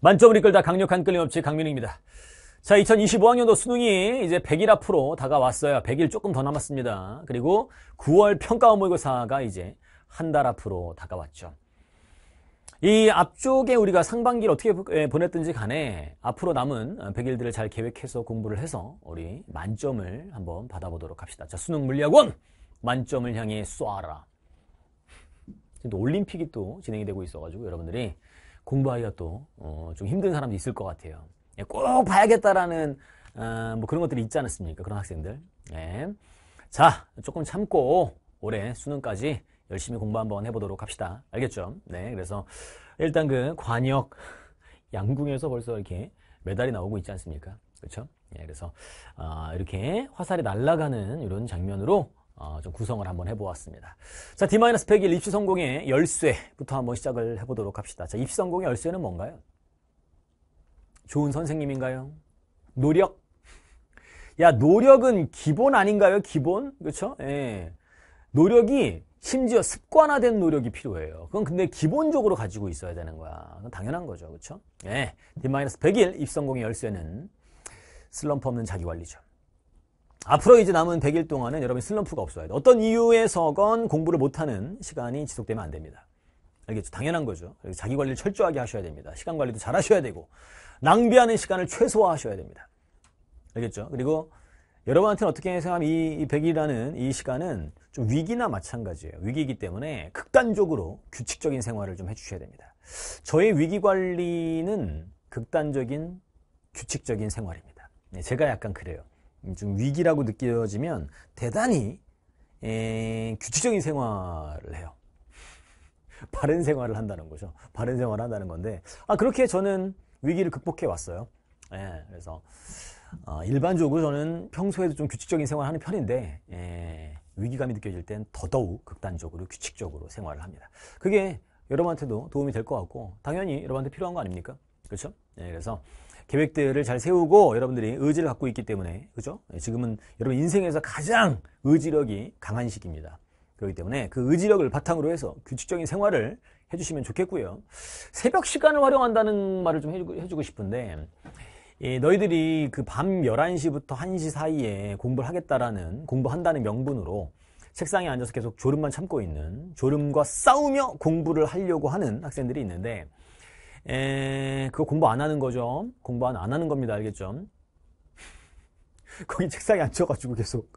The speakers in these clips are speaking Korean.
만점을 이끌다 강력한 끌림없이 강민입니다 자, 2025학년도 수능이 이제 100일 앞으로 다가왔어요. 100일 조금 더 남았습니다. 그리고 9월 평가 모의고사가 이제 한 달 앞으로 다가왔죠. 이 앞쪽에 우리가 상반기를 어떻게 예, 보냈든지 간에 앞으로 남은 100일들을 잘 계획해서 공부를 해서 우리 만점을 한번 받아보도록 합시다. 자, 수능 물리학원! 만점을 향해 쏴라. 올림픽이 또 진행이 되고 있어가지고 여러분들이 공부하기가 또, 어, 좀 힘든 사람도 있을 것 같아요. 예, 꼭 봐야겠다라는, 어, 뭐 그런 것들이 있지 않습니까? 그런 학생들. 예. 자, 조금 참고 올해 수능까지 열심히 공부 한번 해보도록 합시다. 알겠죠? 네, 그래서 일단 그 관역 양궁에서 벌써 이렇게 메달이 나오고 있지 않습니까? 그렇죠? 예, 그래서 어, 이렇게 화살이 날아가는 이런 장면으로 어, 좀 구성을 한번 해보았습니다. 자, D-101 입시성공의 열쇠부터 한번 시작을 해보도록 합시다. 자, 입시성공의 열쇠는 뭔가요? 좋은 선생님인가요? 노력? 야, 노력은 기본 아닌가요? 기본? 그렇죠? 예. 노력이 심지어 습관화된 노력이 필요해요. 그건 근데 기본적으로 가지고 있어야 되는 거야. 그건 당연한 거죠. 그렇죠? 예. D-101 입성공의 열쇠는 슬럼프 없는 자기관리죠. 앞으로 이제 남은 100일 동안은 여러분 슬럼프가 없어야 돼. 어떤 이유에서건 공부를 못하는 시간이 지속되면 안 됩니다. 알겠죠? 당연한 거죠. 자기 관리를 철저하게 하셔야 됩니다. 시간 관리도 잘 하셔야 되고, 낭비하는 시간을 최소화하셔야 됩니다. 알겠죠? 그리고 여러분한테는 어떻게 생각하면 이, 100일이라는 이 시간은 좀 위기나 마찬가지예요. 위기이기 때문에 극단적으로 규칙적인 생활을 좀 해주셔야 됩니다. 저의 위기 관리는 극단적인 규칙적인 생활입니다. 네, 제가 약간 그래요. 좀 위기라고 느껴지면 대단히 에, 규칙적인 생활을 해요. 바른 생활을 한다는 거죠. 바른 생활을 한다는 건데 아 그렇게 저는 위기를 극복해 왔어요. 예, 그래서 어, 일반적으로 저는 평소에도 좀 규칙적인 생활하는 을 편인데 예, 위기감이 느껴질 땐 더더욱 극단적으로 규칙적으로 생활을 합니다. 그게 여러분한테도 도움이 될 것 같고 당연히 여러분한테 필요한 거 아닙니까? 그렇죠? 예, 그래서 계획들을 잘 세우고 여러분들이 의지를 갖고 있기 때문에 그죠? 예, 지금은 여러분 인생에서 가장 의지력이 강한 시기입니다. 그렇기 때문에 그 의지력을 바탕으로 해서 규칙적인 생활을 해주시면 좋겠고요. 새벽 시간을 활용한다는 말을 좀 해주고, 해주고 싶은데 예, 너희들이 그 밤 11시부터 1시 사이에 공부를 하겠다라는 공부한다는 명분으로 책상에 앉아서 계속 졸음만 참고 있는 졸음과 싸우며 공부를 하려고 하는 학생들이 있는데 에, 그거 공부 안 하는 거죠. 공부 안, 하는 겁니다. 알겠죠? 거기 책상에 앉혀가지고 계속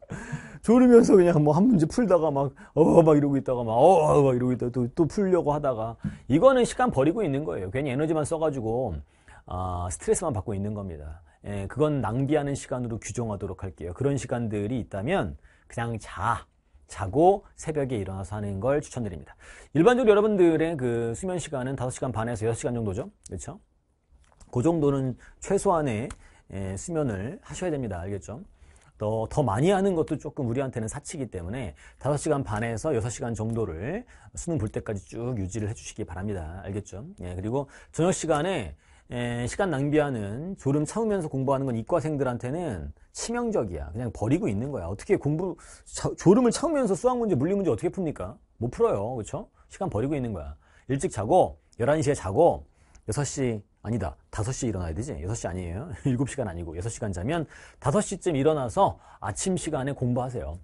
졸으면서 그냥 뭐 한 문제 풀다가 막 어막 어, 이러고 있다가 막 어막 어, 어, 이러고 있다가 또, 또 풀려고 하다가 이거는 시간 버리고 있는 거예요. 괜히 에너지만 써가지고 아, 스트레스만 받고 있는 겁니다. 예, 그건 낭비하는 시간으로 규정하도록 할게요. 그런 시간들이 있다면 그냥 자. 자고 새벽에 일어나서 하는 걸 추천드립니다. 일반적으로 여러분들의 그 수면 시간은 5시간 반에서 6시간 정도죠. 그렇죠? 그 정도는 최소한의 예, 수면을 하셔야 됩니다. 알겠죠? 더, 더 많이 하는 것도 조금 우리한테는 사치기 이 때문에 5시간 반에서 6시간 정도를 수능 볼 때까지 쭉 유지를 해주시기 바랍니다. 알겠죠? 예, 그리고 저녁 시간에 에, 예, 시간 낭비하는 졸음 참으면서 공부하는 건 이과생들한테는 치명적이야. 그냥 버리고 있는 거야. 어떻게 공부 자, 졸음을 참으면서 수학 문제, 물리 문제 어떻게 풉니까? 못 풀어요. 그렇죠? 시간 버리고 있는 거야. 일찍 자고 11시에 자고 6시 아니다. 5시에 일어나야 되지. 6시 아니에요. 7시간 아니고 6시간 자면 5시쯤 일어나서 아침 시간에 공부하세요.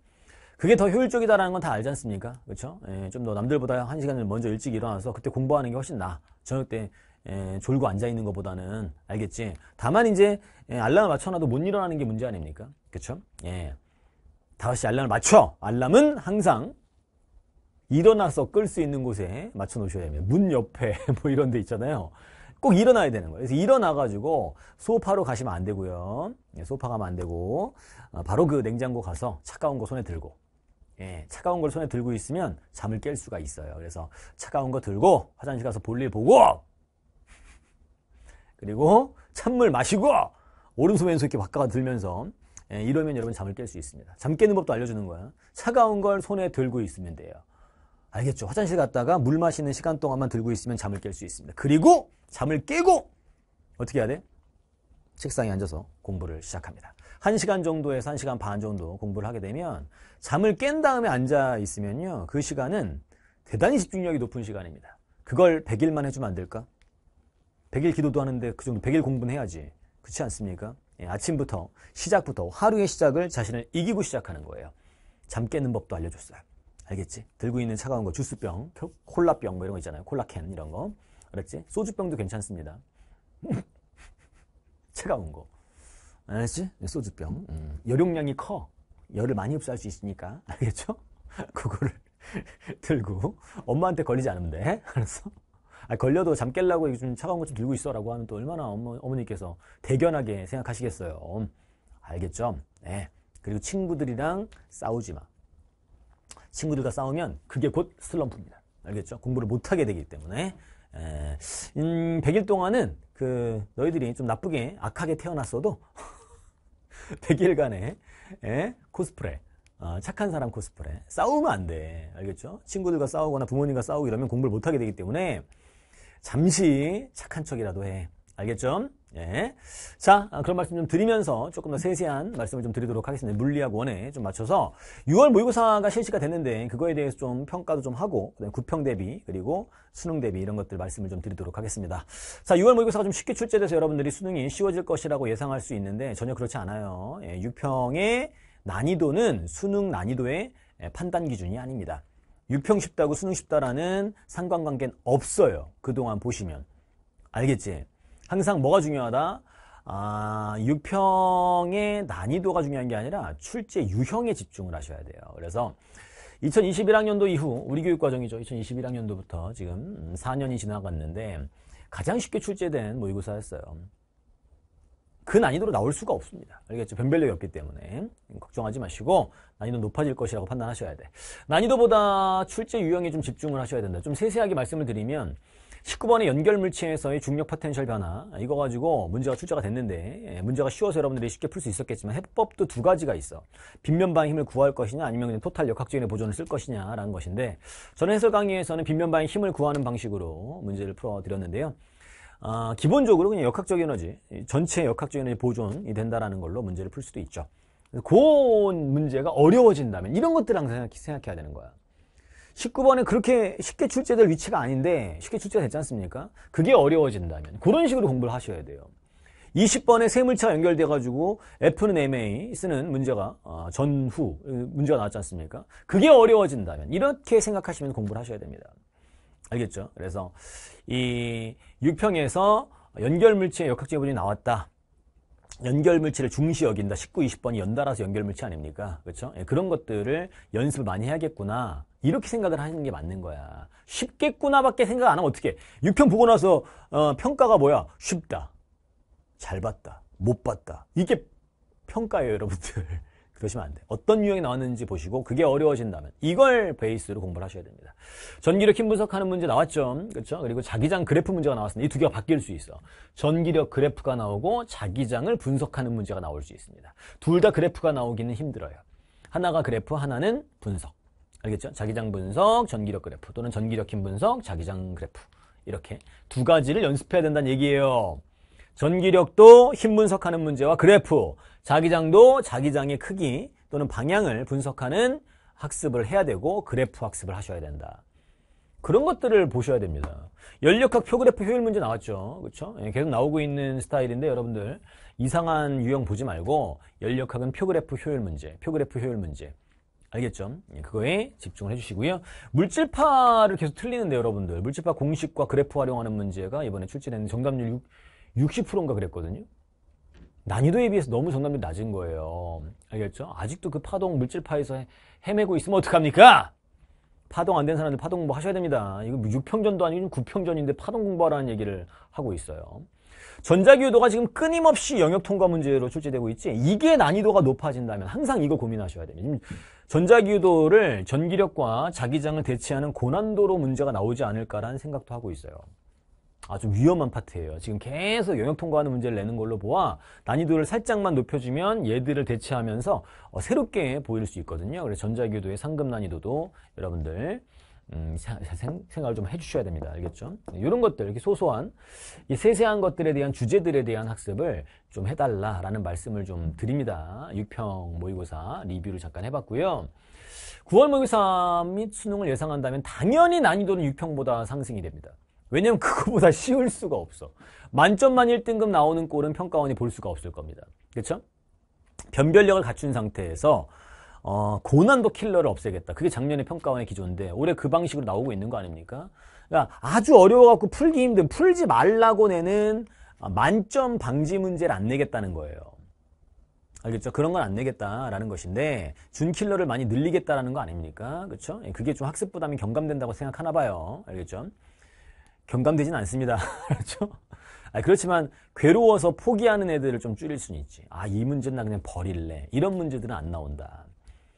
그게 더 효율적이다라는 건 다 알지 않습니까? 그렇죠? 예, 좀더 남들보다 한 시간을 먼저 일찍 일어나서 그때 공부하는 게 훨씬 나아. 저녁 때 에, 예, 졸고 앉아 있는 것보다는 알겠지. 다만 이제 에, 예, 알람을 맞춰놔도 못 일어나는 게 문제 아닙니까? 그렇죠? 예. 다섯 시 알람을 맞춰. 알람은 항상 일어나서 끌 수 있는 곳에 맞춰 놓으셔야 됩니다. 문 옆에 뭐 이런 데 있잖아요. 꼭 일어나야 되는 거예요. 그래서 일어나가지고 소파로 가시면 안 되고요. 예, 소파 가면 안 되고 아, 바로 그 냉장고 가서 차가운 거 손에 들고 예, 차가운 걸 손에 들고 있으면 잠을 깰 수가 있어요. 그래서 차가운 거 들고 화장실 가서 볼일 보고 그리고 찬물 마시고 오른손 왼손 이렇게 바꿔 들면서 예, 이러면 여러분 잠을 깰 수 있습니다. 잠 깨는 법도 알려주는 거야 차가운 걸 손에 들고 있으면 돼요. 알겠죠? 화장실 갔다가 물 마시는 시간 동안만 들고 있으면 잠을 깰 수 있습니다. 그리고 잠을 깨고 어떻게 해야 돼? 책상에 앉아서 공부를 시작합니다. 1시간 정도에서 1시간 반 정도 공부를 하게 되면 잠을 깬 다음에 앉아 있으면요. 그 시간은 대단히 집중력이 높은 시간입니다. 그걸 100일만 해주면 안 될까? 100일 기도도 하는데 그 정도 100일 공부는 해야지. 그렇지 않습니까? 예, 아침부터 시작부터 하루의 시작을 자신을 이기고 시작하는 거예요. 잠 깨는 법도 알려줬어요. 알겠지? 들고 있는 차가운 거 주스병, 콜라병 뭐 이런 거 있잖아요. 콜라캔 이런 거. 알았지? 소주병도 괜찮습니다. 차가운 거. 알았지? 네, 소주병. 음. 열용량이 커. 열을 많이 흡수할 수 있으니까. 알겠죠? 그거를 들고 엄마한테 걸리지 않으면 돼. 알았어? 아, 걸려도 잠 깰라고 좀 차가운 것 좀 들고 있어라고 하면 또 얼마나 어머, 어머니께서 대견하게 생각하시겠어요. 알겠죠? 네. 그리고 친구들이랑 싸우지 마. 친구들과 싸우면 그게 곧 슬럼프입니다. 알겠죠? 공부를 못하게 되기 때문에. 에, 예. 음, 100일 동안은 그 너희들이 좀 나쁘게 악하게 태어났어도 100일간의 에, 예, 코스프레 어, 착한 사람 코스프레 싸우면 안돼 알겠죠? 친구들과 싸우거나 부모님과 싸우고 이러면 공부를 못하게 되기 때문에 잠시 착한 척이라도 해. 알겠죠? 예. 자, 아, 그런 말씀 좀 드리면서 조금 더 세세한 말씀을 좀 드리도록 하겠습니다. 물리학 원에 좀 맞춰서 6월 모의고사가 실시가 됐는데 그거에 대해서 좀 평가도 좀 하고 그다음에 구평 대비 그리고 수능 대비 이런 것들 말씀을 좀 드리도록 하겠습니다. 자, 6월 모의고사가 좀 쉽게 출제돼서 여러분들이 수능이 쉬워질 것이라고 예상할 수 있는데 전혀 그렇지 않아요. 예, 6평의 난이도는 수능 난이도의 예, 판단 기준이 아닙니다. 유평 쉽다고 수능 쉽다라는 상관관계는 없어요. 그동안 보시면. 알겠지? 항상 뭐가 중요하다? 아, 유평의 난이도가 중요한 게 아니라 출제 유형에 집중을 하셔야 돼요. 그래서 2021학년도 이후 우리 교육 과정이죠. 2021학년도부터 지금 4년이 지나갔는데 가장 쉽게 출제된 모의고사였어요. 그 난이도로 나올 수가 없습니다. 알겠죠? 변별력이 없기 때문에 걱정하지 마시고 난이도 높아질 것이라고 판단하셔야 돼. 난이도보다 출제 유형에 좀 집중을 하셔야 된다. 좀 세세하게 말씀을 드리면 19번의 연결 물체에서의 중력 파텐셜 변화 이거 가지고 문제가 출제가 됐는데 예, 문제가 쉬워서 여러분들이 쉽게 풀 수 있었겠지만 해법도 두 가지가 있어 빈면방의 힘을 구할 것이냐 아니면 그냥 토탈 역학적인 보존을 쓸 것이냐라는 것인데 저는 해설 강의에서는 빈면방의 힘을 구하는 방식으로 문제를 풀어드렸는데요 아, 기본적으로 그냥 역학적 에너지, 전체 역학적 에너지 보존이 된다라는 걸로 문제를 풀 수도 있죠. 고온 그 문제가 어려워진다면 이런 것들 항상 생각해야 되는 거야. 19번에 그렇게 쉽게 출제될 위치가 아닌데 쉽게 출제가 됐지 않습니까? 그게 어려워진다면 그런 식으로 공부를 하셔야 돼요. 20번에 세물차 연결돼가지고 F는 MA 쓰는 문제가 어, 전후 어, 문제가 나왔지 않습니까? 그게 어려워진다면 이렇게 생각하시면 공부를 하셔야 됩니다. 알겠죠? 그래서 이 6평에서 연결물체의 역학재분이 나왔다. 연결물체를 중시 여긴다. 19, 20번이 연달아서 연결물체 아닙니까? 그렇죠? 예, 그런 것들을 연습을 많이 해야겠구나. 이렇게 생각을 하는 게 맞는 거야. 쉽겠구나밖에 생각 안 하면 어떻게? 6평 보고 나서 어, 평가가 뭐야? 쉽다. 잘 봤다. 못 봤다. 이게 평가예요, 여러분들. 그러시면 안 돼. 어떤 유형이 나왔는지 보시고 그게 어려워진다면 이걸 베이스로 공부를 하셔야 됩니다. 전기력 힘 분석하는 문제 나왔죠. 그렇죠? 그리고 자기장 그래프 문제가 나왔습니다. 이 두 개가 바뀔 수 있어. 전기력 그래프가 나오고 자기장을 분석하는 문제가 나올 수 있습니다. 둘 다 그래프가 나오기는 힘들어요. 하나가 그래프, 하나는 분석. 알겠죠? 자기장 분석, 전기력 그래프 또는 전기력 힘 분석, 자기장 그래프. 이렇게 두 가지를 연습해야 된다는 얘기예요. 전기력도 힘 분석하는 문제와 그래프, 자기장도 자기장의 크기 또는 방향을 분석하는 학습을 해야 되고 그래프 학습을 하셔야 된다. 그런 것들을 보셔야 됩니다. 연력학 표그래프 효율 문제 나왔죠. 그렇죠? 계속 나오고 있는 스타일인데 여러분들 이상한 유형 보지 말고 연력학은 표그래프 효율 문제, 표그래프 효율 문제. 알겠죠? 예, 그거에 집중을 해주시고요. 물질파를 계속 틀리는데 여러분들 물질파 공식과 그래프 활용하는 문제가 이번에 출제되는 정답률 6, 60%인가 그랬거든요. 난이도에 비해서 너무 전답률 낮은 거예요. 알겠죠? 아직도 그 파동 물질파에서 헤매고 있으면 어떡합니까? 파동 안 된 사람들 파동 공부 뭐 하셔야 됩니다. 이거 6평전도 뭐 아니고 9평전인데 파동 공부하라는 얘기를 하고 있어요. 전자기유도가 지금 끊임없이 영역 통과 문제로 출제되고 있지 이게 난이도가 높아진다면 항상 이거 고민하셔야 됩니다. 전자기유도를 전기력과 자기장을 대체하는 고난도로 문제가 나오지 않을까라는 생각도 하고 있어요. 아주 위험한 파트예요. 지금 계속 영역 통과하는 문제를 내는 걸로 보아 난이도를 살짝만 높여주면 얘들을 대체하면서 어, 새롭게 보일 수 있거든요. 그래서 전자기도의 상급 난이도도 여러분들 음, 생각을 좀 해주셔야 됩니다. 알겠죠? 이런 네, 것들, 이렇게 소소한, 이 세세한 것들에 대한 주제들에 대한 학습을 좀 해달라라는 말씀을 좀 드립니다. 6평 모의고사 리뷰를 잠깐 해봤고요. 9월 모의고사 및 수능을 예상한다면 당연히 난이도는 6평보다 상승이 됩니다. 왜냐면 그거보다 쉬울 수가 없어. 만점만 1등급 나오는 꼴은 평가원이 볼 수가 없을 겁니다. 그렇죠? 변별력을 갖춘 상태에서 어, 고난도 킬러를 없애겠다. 그게 작년에 평가원의 기조인데 올해 그 방식으로 나오고 있는 거 아닙니까? 그러니까 아주 어려워갖고 풀기 힘든 풀지 말라고 내는 만점 방지 문제를 안 내겠다는 거예요. 알겠죠? 그런 건 안 내겠다라는 것인데 준킬러를 많이 늘리겠다라는 거 아닙니까? 그렇죠? 그게 좀 학습 부담이 경감된다고 생각하나 봐요. 알겠죠? 경감되진 않습니다. 그렇죠? 아, 그렇지만 괴로워서 포기하는 애들을 좀 줄일 수는 있지. 아, 이 문제는 나 그냥 버릴래. 이런 문제들은 안 나온다.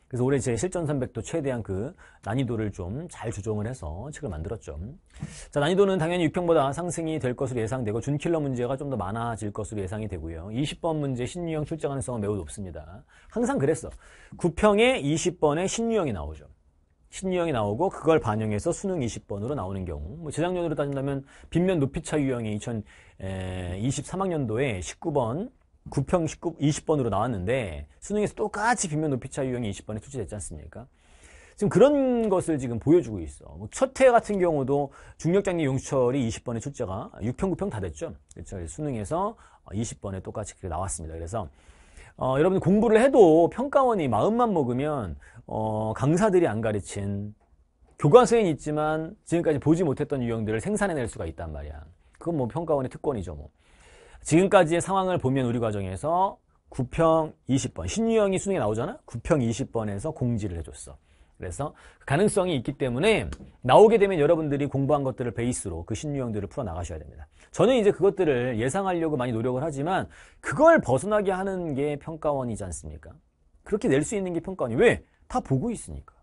그래서 올해 제 실전 300도 최대한 그 난이도를 좀 잘 조정을 해서 책을 만들었죠. 자, 난이도는 당연히 6평보다 상승이 될 것으로 예상되고 준킬러 문제가 좀 더 많아질 것으로 예상이 되고요. 20번 문제 신유형 출제 가능성은 매우 높습니다. 항상 그랬어. 9평에 20번에 신유형이 나오죠. 신유형이 나오고 그걸 반영해서 수능 20번으로 나오는 경우 뭐 재작년으로 따진다면 빈면 높이차 유형이 2023학년도에 19번 9평 19, 20번으로 나왔는데 수능에서 똑같이 빈면 높이차 유형이 20번에 출제됐지 않습니까? 지금 그런 것을 지금 보여주고 있어. 뭐 첫해 같은 경우도 중력장애 용철이 20번의 출제가 6평, 9평 다 됐죠. 그렇죠. 수능에서 20번에 똑같이 나왔습니다. 그래서 어, 여러분 공부를 해도 평가원이 마음만 먹으면 어, 강사들이 안 가르친 교과서엔 있지만 지금까지 보지 못했던 유형들을 생산해낼 수가 있단 말이야. 그건 뭐 평가원의 특권이죠. 뭐. 지금까지의 상황을 보면 우리 과정에서 9평 20번 신유형이 수능에 나오잖아. 9평 20번에서 공지를 해줬어. 그래서 그 가능성이 있기 때문에 나오게 되면 여러분들이 공부한 것들을 베이스로 그 신유형들을 풀어 나가셔야 됩니다. 저는 이제 그것들을 예상하려고 많이 노력을 하지만 그걸 벗어나게 하는 게 평가원이지 않습니까? 그렇게 낼 수 있는 게 평가원이 왜? 다 보고 있으니까.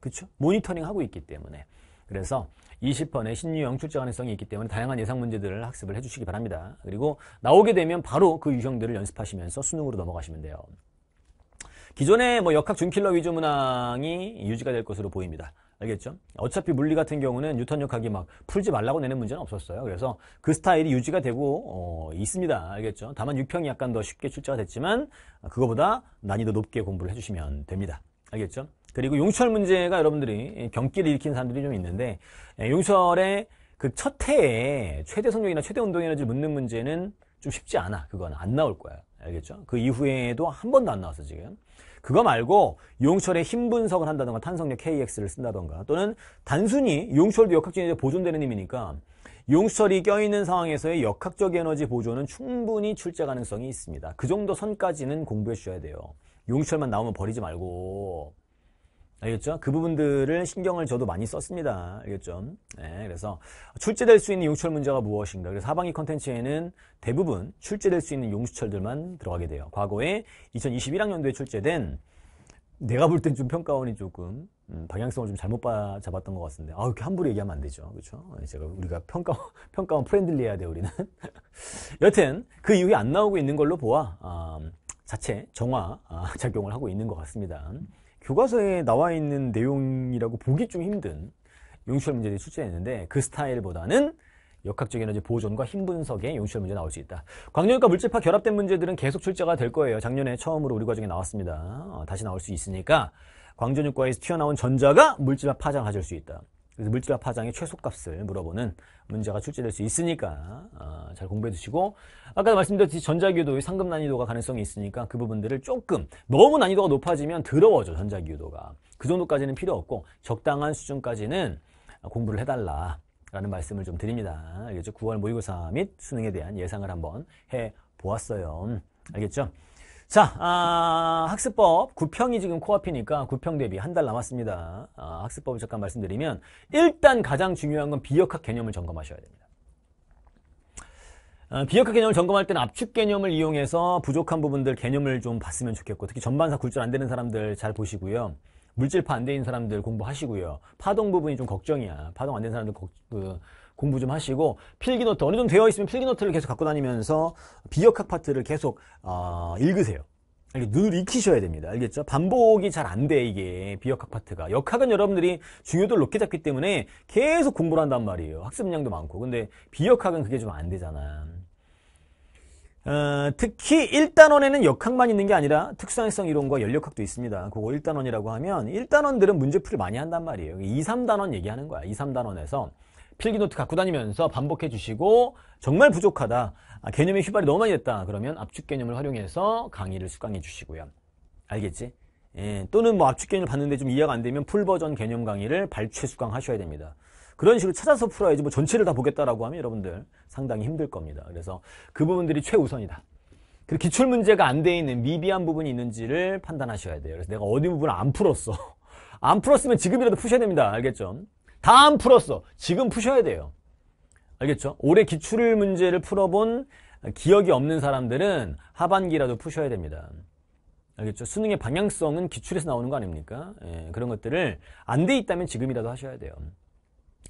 그렇죠? 모니터링 하고 있기 때문에. 그래서 20번의 신유형 출제 가능성이 있기 때문에 다양한 예상 문제들을 학습을 해주시기 바랍니다. 그리고 나오게 되면 바로 그 유형들을 연습하시면서 수능으로 넘어가시면 돼요. 기존의 뭐 역학 준킬러 위주 문항이 유지가 될 것으로 보입니다. 알겠죠? 어차피 물리 같은 경우는 뉴턴 역학이 막 풀지 말라고 내는 문제는 없었어요. 그래서 그 스타일이 유지가 되고 어, 있습니다. 알겠죠? 다만 6평이 약간 더 쉽게 출제가 됐지만 그거보다 난이도 높게 공부를 해주시면 됩니다. 알겠죠? 그리고 용철 문제가 여러분들이 경기를 일으는 사람들이 좀 있는데 예, 용철의 그첫 해에 최대 성적이나 최대 운동 에너지를 묻는 문제는 좀 쉽지 않아. 그건 안 나올 거예요. 알겠죠? 그 이후에도 한 번도 안 나왔어 지금. 그거 말고 용철의 힘 분석을 한다던가 탄성력 KX를 쓴다던가 또는 단순히 용철도 역학적인 에너 보존되는 힘이니까 용철이 껴있는 상황에서의 역학적 에너지 보존은 충분히 출제 가능성이 있습니다. 그 정도 선까지는 공부해 주셔야 돼요. 용철만 나오면 버리지 말고 알겠죠? 그 부분들을 신경을 저도 많이 썼습니다. 알겠죠? 네, 그래서 출제될 수 있는 용수철 문제가 무엇인가. 그래서 하반기 컨텐츠에는 대부분 출제될 수 있는 용수철들만 들어가게 돼요. 과거에 2021학년도에 출제된 내가 볼 땐 좀 평가원이 조금 음, 방향성을 좀 잘못 봐, 잡았던 것 같은데 아 이렇게 함부로 얘기하면 안 되죠 그렇죠 네, 제가 우리가 평가 평가원 프렌들리해야 돼요 우리는 여튼 그 이후에 안 나오고 있는 걸로 보아 아, 자체 정화 아, 작용을 하고 있는 것 같습니다. 교과서에 나와 있는 내용이라고 보기 좀 힘든 용시 문제들이 출제했는데 그 스타일보다는 역학적 에너지 보존과 힘 분석의 용시 문제 나올 수 있다. 광역과 물질파 결합된 문제들은 계속 출제가 될 거예요. 작년에 처음으로 우리 과정에 나왔습니다. 어, 다시 나올 수 있으니까 광전육과에서 튀어나온 전자가 물질파 파장을 가질 수 있다. 그래서 물질화 파장의 최소값을 물어보는 문제가 출제될 수 있으니까 어, 잘 공부해 두시고 아까 말씀드렸듯이 전자기유도의 상급 난이도가 가능성이 있으니까 그 부분들을 조금 너무 난이도가 높아지면 더러워져 전자기유도가 그 정도까지는 필요 없고 적당한 수준까지는 공부를 해달라 라는 말씀을 좀 드립니다. 알겠죠? 9월 모의고사 및 수능에 대한 예상을 한번 해 보았어요. 알겠죠? 자, 아, 학습법 9평이 지금 코앞이니까 9평 대비 한 달 남았습니다. 아, 학습법을 잠깐 말씀드리면 일단 가장 중요한 건 비역학 개념을 점검하셔야 됩니다. 아, 비역학 개념을 점검할 때는 압축 개념을 이용해서 부족한 부분들 개념을 좀 봤으면 좋겠고 특히 전반사 굴절 안 되는 사람들 잘 보시고요. 물질파 안되는 사람들 공부하시고요. 파동 부분이 좀 걱정이야. 파동 안 되는 사람들 거, 그, 공부 좀 하시고 필기노트 어느 정도 되어 있으면 필기노트를 계속 갖고 다니면서 비역학 파트를 계속 어, 읽으세요. 눈을 익히셔야 됩니다. 알겠죠? 반복이 잘 안 돼, 이게. 비역학 파트가. 역학은 여러분들이 중요도를 높게 잡기 때문에 계속 공부를 한단 말이에요. 학습량도 많고. 근데 비역학은 그게 좀 안 되잖아. 어, 특히 1단원에는 역학만 있는 게 아니라 특수항성 이론과 연력학도 있습니다. 그거 1단원이라고 하면 1단원들은 문제풀이 많이 한단 말이에요. 2, 3단원 얘기하는 거야. 2, 3단원에서 필기노트 갖고 다니면서 반복해 주시고 정말 부족하다. 아, 개념이 휘발이 너무 많이 됐다. 그러면 압축 개념을 활용해서 강의를 수강해 주시고요. 알겠지? 예, 또는 뭐 압축 개념을 봤는데 좀 이해가 안 되면 풀 버전 개념 강의를 발췌 수강하셔야 됩니다. 그런 식으로 찾아서 풀어야지 뭐 전체를 다 보겠다라고 하면 여러분들 상당히 힘들 겁니다. 그래서 그 부분들이 최우선이다. 그리고 기출 문제가 안 돼 있는 미비한 부분이 있는지를 판단하셔야 돼요. 그래서 내가 어디 부분을 안 풀었어. 안 풀었으면 지금이라도 푸셔야 됩니다. 알겠죠? 다안 풀었어. 지금 푸셔야 돼요. 알겠죠? 올해 기출 문제를 풀어본 기억이 없는 사람들은 하반기라도 푸셔야 됩니다. 알겠죠? 수능의 방향성은 기출에서 나오는 거 아닙니까? 예, 그런 것들을 안 돼 있다면 지금이라도 하셔야 돼요.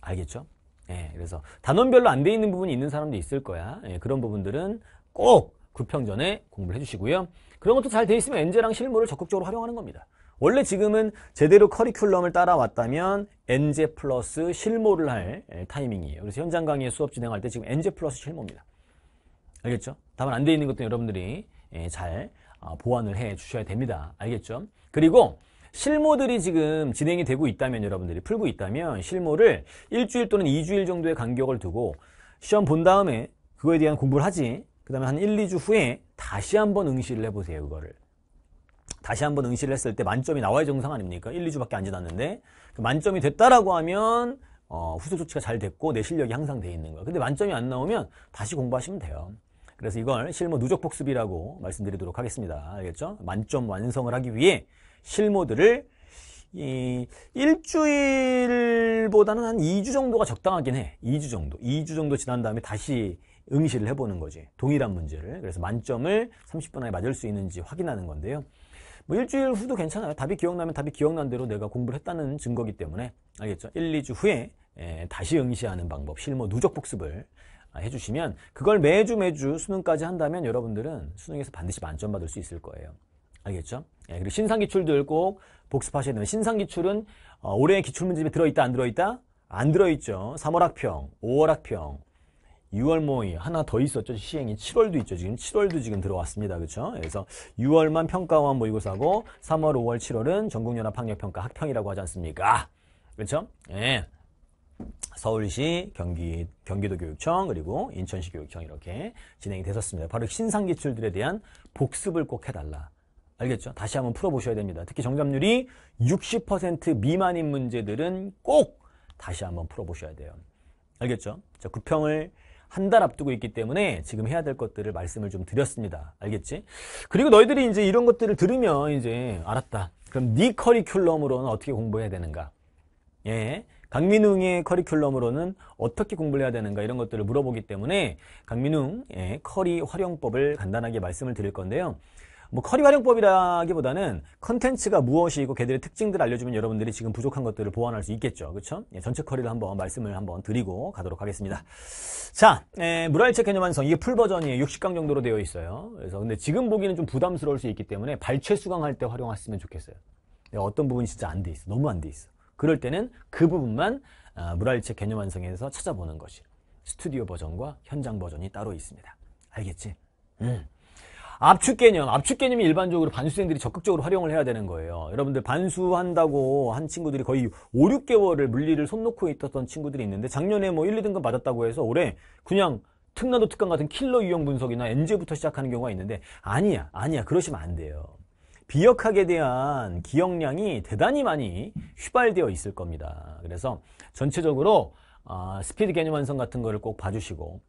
알겠죠? 예, 그래서 단원별로 안 돼 있는 부분이 있는 사람도 있을 거야. 예, 그런 부분들은 꼭 구평 전에 공부를 해주시고요. 그런 것도 잘 돼 있으면 엔제랑 실무를 적극적으로 활용하는 겁니다. 원래 지금은 제대로 커리큘럼을 따라왔다면 엔제 플러스 실모를 할 예, 타이밍이에요. 그래서 현장 강의 수업 진행할 때 지금 엔제 플러스 실모입니다. 알겠죠? 다만 안 돼 있는 것도 여러분들이 예, 잘 아, 보완을 해 주셔야 됩니다. 알겠죠? 그리고 실모들이 지금 진행이 되고 있다면 여러분들이 풀고 있다면 실모를 일주일 또는 이주일 정도의 간격을 두고 시험 본 다음에 그거에 대한 공부를 하지 그 다음에 한 1, 2주 후에 다시 한번 응시를 해보세요 그거를 다시 한번 응시를 했을 때 만점이 나와야 정상 아닙니까? 1, 2주밖에 안 지났는데 그 만점이 됐다라고 하면 어, 후속 조치가 잘 됐고 내 실력이 향상돼 있는 거예요. 근데 만점이 안 나오면 다시 공부하시면 돼요. 그래서 이걸 실무 누적 복습이라고 말씀드리도록 하겠습니다. 알겠죠? 만점 완성을 하기 위해 실무들을 이 일주일보다는 한 2주 정도가 적당하긴 해. 2주 정도. 2주 정도 지난 다음에 다시 응시를 해보는 거지. 동일한 문제를. 그래서 만점을 30분 안에 맞을 수 있는지 확인하는 건데요. 뭐 일주일 후도 괜찮아요. 답이 기억나면 답이 기억난 대로 내가 공부를 했다는 증거기 때문에 알겠죠? 1, 2주 후에 예, 다시 응시하는 방법, 실무 누적 복습을 해주시면 그걸 매주 매주 수능까지 한다면 여러분들은 수능에서 반드시 만점 받을 수 있을 거예요. 알겠죠? 예, 그리고 신상기출들 꼭 복습하셔야 됩니다. 신상기출은 어, 올해의 기출문제집에 들어있다 안 들어있다? 안 들어있죠. 3월 학평, 5월 학평, 6월 모의 하나 더 있었죠. 시행이 7월도 있죠. 지금 7월도 지금 들어왔습니다. 그렇죠? 그래서 6월만 평가원 모의고사고 3월, 5월, 7월은 전국연합학력평가 학평이라고 하지 않습니까? 그렇죠? 예. 서울시, 경기, 경기도 교육청, 그리고 인천시 교육청 이렇게 진행이 됐었습니다. 바로 신상기출들에 대한 복습을 꼭 해달라. 알겠죠? 다시 한번 풀어보셔야 됩니다. 특히 정답률이 60% 미만인 문제들은 꼭 다시 한번 풀어보셔야 돼요. 알겠죠? 자, 구평을 한달 앞두고 있기 때문에 지금 해야 될 것들을 말씀을 좀 드렸습니다. 알겠지? 그리고 너희들이 이제 이런 것들을 들으면 이제 알았다. 그럼 네 커리큘럼으로는 어떻게 공부해야 되는가? 예. 강민웅의 커리큘럼으로는 어떻게 공부를 해야 되는가 이런 것들을 물어보기 때문에 강민웅의 커리 활용법을 간단하게 말씀을 드릴 건데요. 뭐 커리 활용법이라기보다는 컨텐츠가 무엇이고 걔들의 특징들을 알려주면 여러분들이 지금 부족한 것들을 보완할 수 있겠죠. 그쵸 그렇죠? 예, 전체 커리를 한번 말씀을 한번 드리고 가도록 하겠습니다. 자, 예, 무라일체 개념 완성 이게 풀 버전이에요. 60강 정도로 되어 있어요. 그래서 근데 지금 보기는 좀 부담스러울 수 있기 때문에 발췌 수강할 때활용했으면 좋겠어요. 예, 어떤 부분이 진짜 안 돼 있어. 너무 안 돼 있어. 그럴 때는 그 부분만 아, 무라일체 개념 완성에서 찾아보는 것이 스튜디오 버전과 현장 버전이 따로 있습니다. 알겠지? 음. 압축 개념, 압축 개념이 일반적으로 반수생들이 적극적으로 활용을 해야 되는 거예요. 여러분들 반수한다고 한 친구들이 거의 5, 6개월을 물리를 손 놓고 있었던 친구들이 있는데 작년에 뭐 1, 2등급 받았다고 해서 올해 그냥 특나도 특강 같은 킬러 유형 분석이나 엔제부터 시작하는 경우가 있는데 아니야, 아니야. 그러시면 안 돼요. 비역학에 대한 기억량이 대단히 많이 휘발되어 있을 겁니다. 그래서 전체적으로 어, 스피드 개념 완성 같은 거를 꼭 봐주시고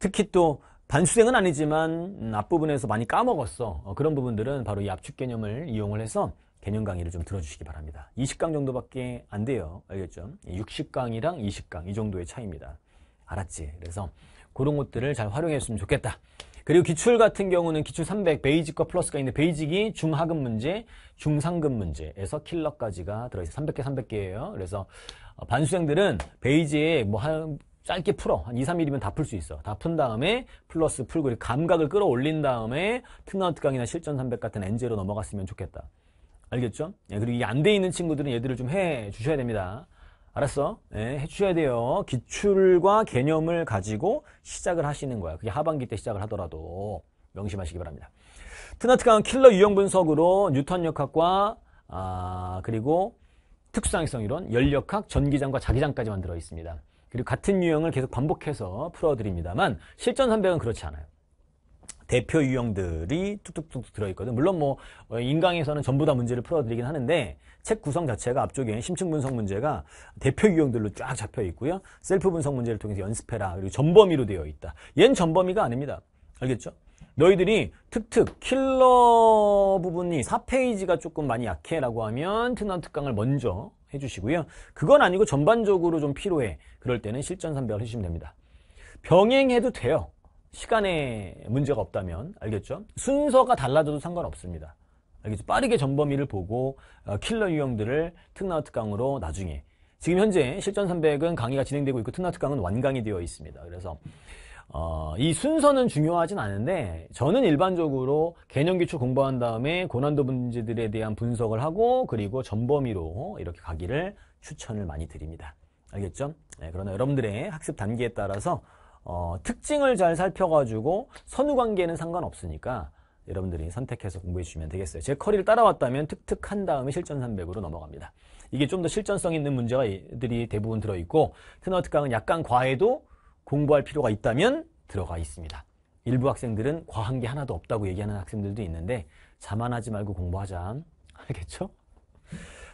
특히 또 반수생은 아니지만 앞부분에서 많이 까먹었어. 어, 그런 부분들은 바로 이 압축 개념을 이용을 해서 개념 강의를 좀 들어주시기 바랍니다. 20강 정도밖에 안 돼요. 알겠죠? 60강이랑 예, 20강 이 정도의 차이입니다. 알았지? 그래서 그런 것들을 잘 활용했으면 좋겠다. 그리고 기출 같은 경우는 기출 300 베이직과 플러스가 있는데 베이직이 중하급 문제, 중상급 문제에서 킬러까지가 들어있어요. 300개, 300개예요. 그래서 어, 반수생들은 베이직에 뭐한 짧게 풀어. 한 2, 3일이면 다 풀 수 있어. 다 푼 다음에 플러스 풀고 감각을 끌어올린 다음에 튼아웃 강이나 실전 300 같은 엔제로 넘어갔으면 좋겠다. 알겠죠? 예, 그리고 이게 안 돼 있는 친구들은 얘들을 좀 해 주셔야 됩니다. 알았어? 예, 해 주셔야 돼요. 기출과 개념을 가지고 시작을 하시는 거야. 그게 하반기 때 시작을 하더라도 명심하시기 바랍니다. 트나트 강은 킬러 유형 분석으로 뉴턴 역학과 아, 그리고 특수상성 위 이론, 연력학, 전기장과 자기장까지 만들어 있습니다. 그리고 같은 유형을 계속 반복해서 풀어드립니다만 실전 300은 그렇지 않아요. 대표 유형들이 뚝뚝뚝 들어있거든. 물론 뭐 어, 인강에서는 전부 다 문제를 풀어드리긴 하는데 책 구성 자체가 앞쪽에 심층 분석 문제가 대표 유형들로 쫙 잡혀 있고요. 셀프 분석 문제를 통해서 연습해라. 그리고 전범위로 되어 있다. 얜 전범위가 아닙니다. 알겠죠? 너희들이 특특 킬러 부분이 4페이지가 조금 많이 약해라고 하면 특남 특강을 먼저 해주시고요. 그건 아니고 전반적으로 좀 피로해. 그럴 때는 실전 선별을 해주시면 됩니다. 병행해도 돼요. 시간에 문제가 없다면 알겠죠? 순서가 달라져도 상관없습니다. 알겠죠? 빠르게 전범위를 보고 어, 킬러 유형들을 특나와 특강으로 나중에 지금 현재 실전 300은 강의가 진행되고 있고 특나 특강은 완강이 되어 있습니다. 그래서 어, 이 순서는 중요하진 않은데 저는 일반적으로 개념 기초 공부한 다음에 고난도 문제들에 대한 분석을 하고 그리고 전범위로 이렇게 가기를 추천을 많이 드립니다. 알겠죠? 네, 그러나 여러분들의 학습 단계에 따라서 어, 특징을 잘 살펴가지고 선후관계는 상관없으니까 여러분들이 선택해서 공부해 주시면 되겠어요. 제 커리를 따라왔다면 특특한 다음에 실전 300으로 넘어갑니다. 이게 좀 더 실전성 있는 문제들이 대부분 들어있고 트너트 강은 약간 과해도 공부할 필요가 있다면 들어가 있습니다. 일부 학생들은 과한 게 하나도 없다고 얘기하는 학생들도 있는데 자만하지 말고 공부하자. 알겠죠?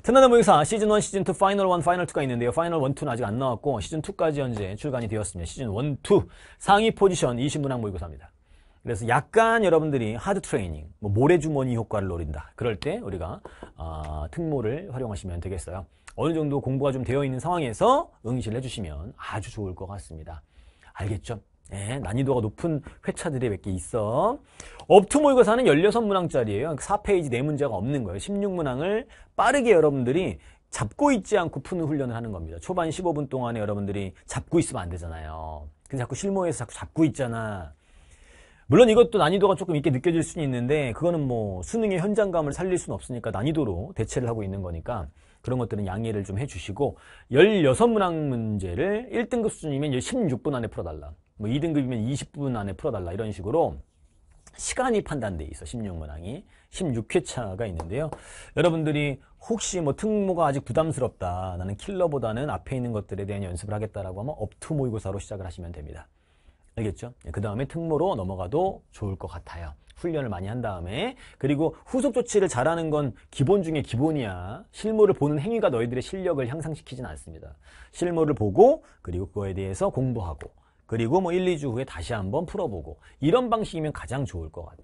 튼튼한 모의사 시즌 1, 시즌 2, 파이널 1, 파이널 2가 있는데요. 파이널 1, 2는 아직 안 나왔고 시즌 2까지 현재 출간이 되었습니다. 시즌 1, 2 상위 포지션 20문항 모의고사입니다. 그래서 약간 여러분들이 하드 트레이닝, 뭐 모래주머니 효과를 노린다. 그럴 때 우리가 어, 특모를 활용하시면 되겠어요. 어느 정도 공부가 좀 되어 있는 상황에서 응시를 해주시면 아주 좋을 것 같습니다. 알겠죠? 예, 난이도가 높은 회차들이 몇 개 있어. 업투 모의고사는 16문항짜리예요. 4페이지 그러니까 4문제가 없는 거예요. 16문항을 빠르게 여러분들이 잡고 있지 않고 푸는 훈련을 하는 겁니다. 초반 15분 동안에 여러분들이 잡고 있으면 안 되잖아요. 근데 자꾸 실무에서 자꾸 잡고 있잖아. 물론 이것도 난이도가 조금 있게 느껴질 수는 있는데 그거는 뭐 수능의 현장감을 살릴 수는 없으니까 난이도로 대체를 하고 있는 거니까 그런 것들은 양해를 좀 해주시고 16문항 문제를 1등급 수준이면 16분 안에 풀어달라 뭐 2등급이면 20분 안에 풀어달라 이런 식으로 시간이 판단돼 있어 16문항이 16회차가 있는데요 여러분들이 혹시 뭐특무가 아직 부담스럽다 나는 킬러보다는 앞에 있는 것들에 대한 연습을 하겠다라고 하면 업투 모의고사로 시작을 하시면 됩니다 알겠죠? 예, 그 다음에 특모로 넘어가도 좋을 것 같아요. 훈련을 많이 한 다음에 그리고 후속 조치를 잘하는 건 기본 중에 기본이야. 실무를 보는 행위가 너희들의 실력을 향상시키진 않습니다. 실무를 보고 그리고 그거에 대해서 공부하고 그리고 뭐 1, 2주 후에 다시 한번 풀어보고 이런 방식이면 가장 좋을 것 같아.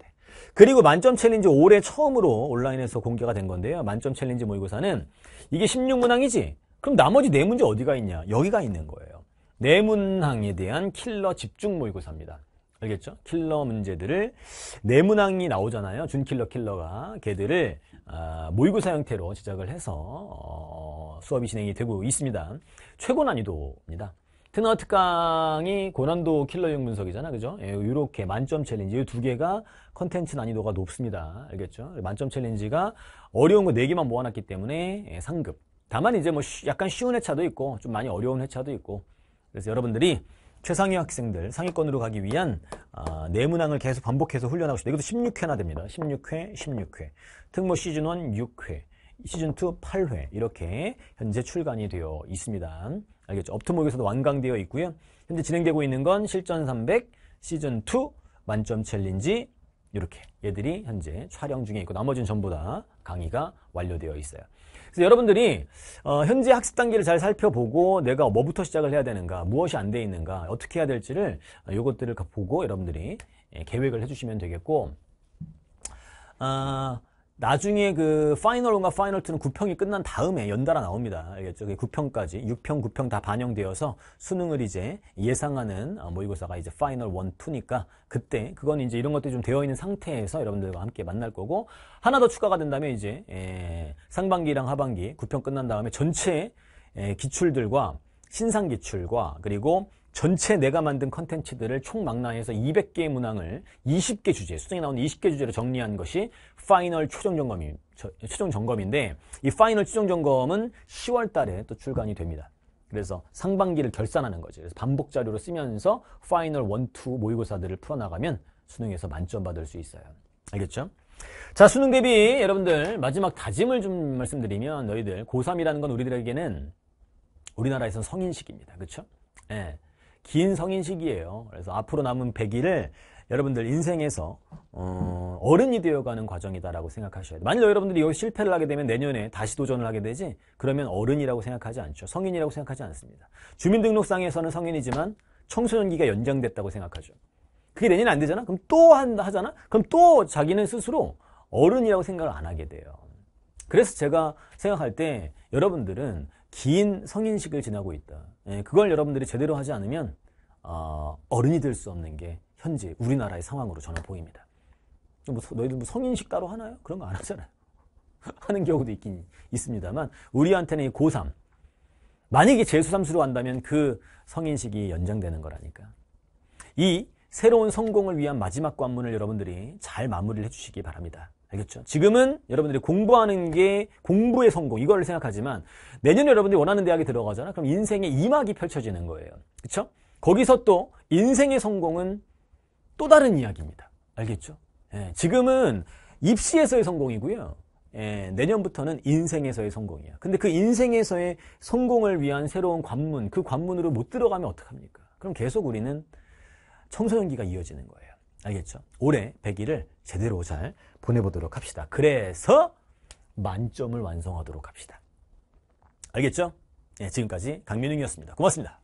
그리고 만점 챌린지 올해 처음으로 온라인에서 공개가 된 건데요. 만점 챌린지 모의고사는 이게 16문항이지? 그럼 나머지 4문제 어디가 있냐? 여기가 있는 거예요. 내문항에 대한 킬러 집중 모의고사입니다. 알겠죠? 킬러 문제들을 내문항이 나오잖아요. 준킬러 킬러가 걔들을 아, 모의고사 형태로 제작을 해서 어, 수업이 진행이 되고 있습니다. 최고 난이도입니다. 트너 특강이 고난도 킬러형 분석이잖아, 그죠? 이렇게 예, 만점 챌린지, 이 두 개가 컨텐츠 난이도가 높습니다. 알겠죠? 만점 챌린지가 어려운 거4 개만 모아놨기 때문에 예, 상급. 다만 이제 뭐 약간 쉬운 회차도 있고, 좀 많이 어려운 회차도 있고, 그래서 여러분들이 최상위 학생들 상위권으로 가기 위한 아, 내문항을 계속 반복해서 훈련하고 싶다. 이것도 16회나 됩니다. 16회, 16회. 특모 시즌 1 6회, 시즌 2 8회 이렇게 현재 출간이 되어 있습니다. 알겠죠? 업트목에서도 완강되어 있고요. 현재 진행되고 있는 건 실전 300, 시즌 2 만점 챌린지 이렇게 얘들이 현재 촬영 중에 있고 나머지는 전부 다 강의가 완료되어 있어요. 그래서 여러분들이 어, 현재 학습 단계를 잘 살펴보고 내가 뭐부터 시작을 해야 되는가, 무엇이 안 돼 있는가, 어떻게 해야 될지를 어, 이것들을 보고 여러분들이 예, 계획을 해주시면 되겠고 아, 나중에 그 파이널 1과 파이널 2는 9평이 끝난 다음에 연달아 나옵니다. 알겠죠? 9평까지 그 6평, 9평 다 반영되어서 수능을 이제 예상하는 어, 모의고사가 이제 파이널 1, 2니까 그때 그건 이제 이런 것들이 좀 되어 있는 상태에서 여러분들과 함께 만날 거고 하나 더 추가가 된다면 이제 에, 예, 상반기랑 하반기 9평 끝난 다음에 전체 에, 예, 기출들과 신상 기출과 그리고 전체 내가 만든 컨텐츠들을 총망라해서 200개의 문항을 20개 주제, 수정에 나온 20개 주제로 정리한 것이 파이널 최종 점검이 최종 점검인데 이 파이널 최종 점검은 10월 달에 또 출간이 됩니다. 그래서 상반기를 결산하는 거죠. 그래서 반복 자료로 쓰면서 파이널 1, 2 모의고사들을 풀어나가면 수능에서 만점 받을 수 있어요. 알겠죠? 자, 수능 대비 여러분들 마지막 다짐을 좀 말씀드리면 너희들 고3이라는 건 우리들에게는 우리나라에선 성인식입니다. 그쵸죠 예. 긴 성인 식이에요 그래서 앞으로 남은 100일을 여러분들 인생에서 어, 어른이 되어가는 과정이다라고 생각하셔야 돼요. 만약 여러분들이 여기 실패를 하게 되면 내년에 다시 도전을 하게 되지 그러면 어른이라고 생각하지 않죠. 성인이라고 생각하지 않습니다. 주민등록상에서는 성인이지만 청소년기가 연장됐다고 생각하죠. 그게 내년 에안 되잖아? 그럼 또 한, 다 하잖아? 그럼 또 자기는 스스로 어른이라고 생각을 안 하게 돼요. 그래서 제가 생각할 때 여러분들은 긴 성인식을 지나고 있다. 예, 그걸 여러분들이 제대로 하지 않으면 어, 른이 될 수 없는 게 현재 우리나라의 상황으로 저는 보입니다. 뭐, 너희들 뭐 성인식 따로 하나요? 그런 거 안 하잖아요. 하는 경우도 있긴 있습니다만 우리한테는 이 고3 만약에 재수삼수로 한다면 그 성인식이 연장되는 거라니까. 이 새로운 성공을 위한 마지막 관문을 여러분들이 잘 마무리를 해주시기 바랍니다. 알겠죠? 지금은 여러분들이 공부하는 게 공부의 성공 이걸 생각하지만 내년 에 여러분들이 원하는 대학에 들어가잖아 그럼 인생의 이막이 펼쳐지는 거예요 그쵸? 거기서 또 인생의 성공은 또 다른 이야기입니다 알겠죠? 예, 지금은 입시에서의 성공이고요 예, 내년부터는 인생에서의 성공이야 근데 그 인생에서의 성공을 위한 새로운 관문 그 관문으로 못 들어가면 어떡합니까? 그럼 계속 우리는 청소년기가 이어지는 거예요 알겠죠? 올해 100일을 제대로 잘 보내보도록 합시다. 그래서 만점을 완성하도록 합시다. 알겠죠? 네, 지금까지 강민웅이었습니다. 고맙습니다.